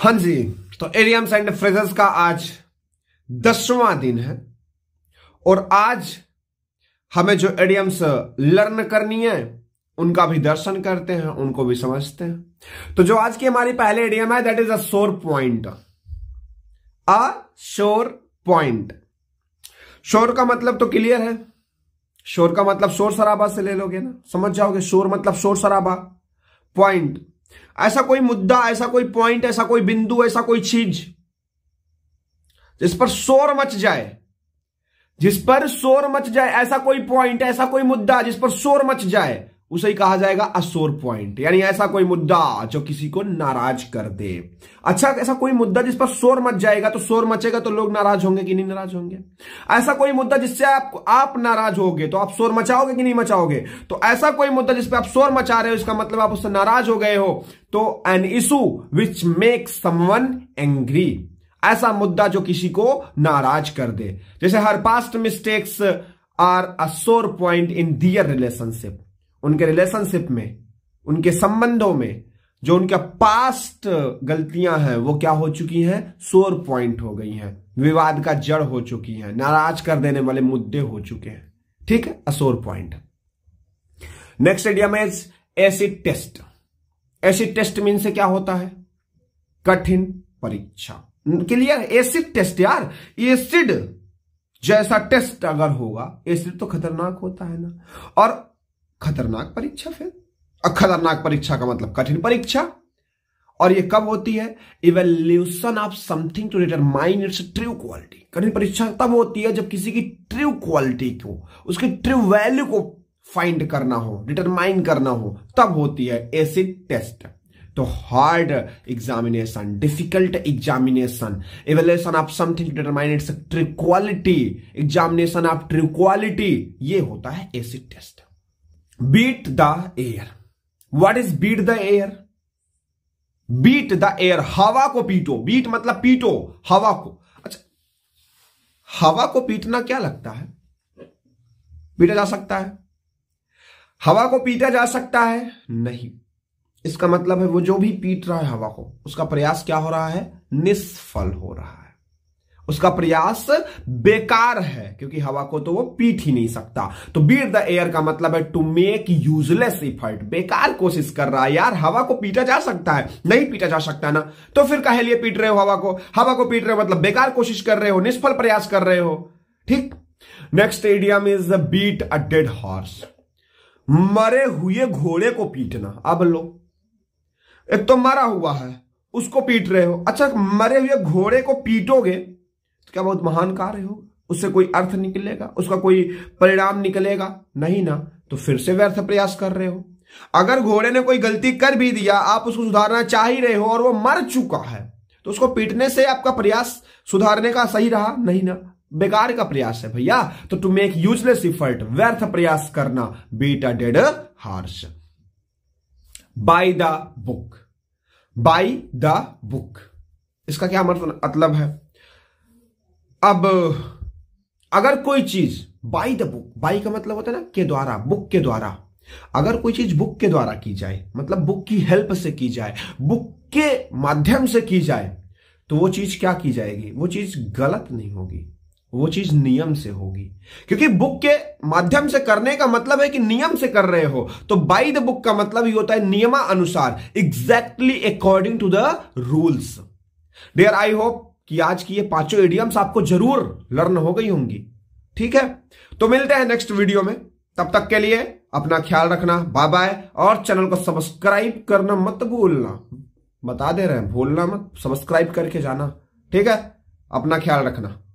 हाँ जी तो एरियम्स एंड फ्रेजर्स का आज दसवां दिन है और आज हमें जो एडियम्स लर्न करनी है उनका भी दर्शन करते हैं उनको भी समझते हैं तो जो आज की हमारी पहले एडियम है दैट इज अ शोर पॉइंट अ शोर पॉइंट शोर का मतलब तो क्लियर है शोर का मतलब शोर शराबा से ले लोगे ना समझ जाओगे शोर मतलब शोर शराबा पॉइंट ऐसा कोई मुद्दा ऐसा कोई पॉइंट ऐसा कोई बिंदु ऐसा कोई चीज जिस पर शोर मच जाए जिस पर शोर मच जाए ऐसा कोई पॉइंट ऐसा कोई मुद्दा जिस पर शोर मच जाए उसे ही कहा जाएगा असोर पॉइंट यानी ऐसा कोई मुद्दा जो किसी को नाराज कर दे अच्छा ऐसा कोई मुद्दा जिस पर शोर मच जाएगा तो शोर मचेगा तो लोग नाराज होंगे कि नहीं नाराज होंगे ऐसा कोई मुद्दा जिससे आप आप नाराज होगे तो आप शोर मचाओगे कि नहीं मचाओगे तो ऐसा कोई मुद्दा जिसपे आप शोर मचा रहे हो इसका मतलब आप उससे नाराज हो गए हो तो an issue which make someone angry ऐसा मुद्दा जो किसी को नाराज कर दे जैसे हर past mistakes are a sore point in their relationship उनके रिलेशनशिप में उनके संबंधों में जो उनका पास्ट गलतियां हैं वो क्या हो चुकी हैं सोर पॉइंट हो गई हैं विवाद का जड़ हो चुकी है नाराज कर देने वाले मुद्दे हो चुके हैं ठीक है असोर पॉइंट नेक्स्ट आइडिया में acid test acid test mean से क्या होता है कठिन परीक्षा क्लियर एसिड टेस्ट यार एसिड जैसा टेस्ट अगर होगा एसिड तो खतरनाक होता है ना और खतरनाक परीक्षा फिर और खतरनाक परीक्षा का मतलब कठिन परीक्षा और ये कब होती है evaluation of something to determine its true quality कठिन परीक्षा तब होती है जब किसी की ट्रू क्वालिटी को उसकी ट्रू वैल्यू को फाइंड करना हो डिटरमाइन करना हो तब होती है एसिड टेस्ट तो hard examination difficult examination evaluation of something to determine its true quality examination of true quality ये होता है acid test beat the air what is beat the air beat the air हवा को पीटो beat मतलब पीटो हवा को अच्छा हवा को पीटना क्या लगता है पीटा जा सकता है हवा को पीटा जा सकता है नहीं इसका मतलब है वो जो भी पीट रहा है हवा को उसका प्रयास क्या हो रहा है निष्फल हो रहा है उसका प्रयास बेकार है क्योंकि हवा को तो वो पीट ही नहीं सकता तो बीट द एयर का मतलब है टू मेक यूजलेस इफर्ट बेकार कोशिश कर रहा है यार हवा को पीटा जा सकता है नहीं पीटा जा सकता ना तो फिर कहे लिए पीट रहे हो हवा को हवा को पीट रहे हो मतलब बेकार कोशिश कर रहे हो निष्फल प्रयास कर रहे हो ठीक next idiom is the beat a dead horse मरे हुए घोड़े को पीटना अब लो एक तो मरा हुआ है उसको पीट रहे हो अच्छा मरे हुए घोड़े को पीटोगे तो क्या बहुत महान कार्य हो उससे कोई अर्थ निकलेगा उसका कोई परिणाम निकलेगा नहीं ना तो फिर से व्यर्थ प्रयास कर रहे हो अगर घोड़े ने कोई गलती कर भी दिया आप उसको सुधारना चाह ही रहे हो और वो मर चुका है तो उसको पीटने से आपका प्रयास सुधारने का सही रहा नहीं ना बेकार का प्रयास है भैया तो टू मेक यूजलेस इफर्ट व्यर्थ प्रयास करना beat a dead horse by the book by the book इसका क्या मतलब है अब अगर कोई चीज बाई द बुक बाई का मतलब होता है ना के द्वारा बुक के द्वारा अगर कोई चीज बुक के द्वारा की जाए मतलब बुक की हेल्प से की जाए बुक के माध्यम से की जाए तो वो चीज क्या की जाएगी वो चीज गलत नहीं होगी वो चीज नियम से होगी क्योंकि बुक के माध्यम से करने का मतलब है कि नियम से कर रहे हो तो बाई द बुक का मतलब ये होता है नियमानुसार exactly according to the rules dear I hope कि आज की ये पांचों एडियम्स आपको जरूर लर्न हो गई होंगी ठीक है तो मिलते हैं नेक्स्ट वीडियो में तब तक के लिए अपना ख्याल रखना बाय बाय और चैनल को सब्सक्राइब करना मत भूलना बता दे रहे हैं भूलना मत सब्सक्राइब करके जाना ठीक है अपना ख्याल रखना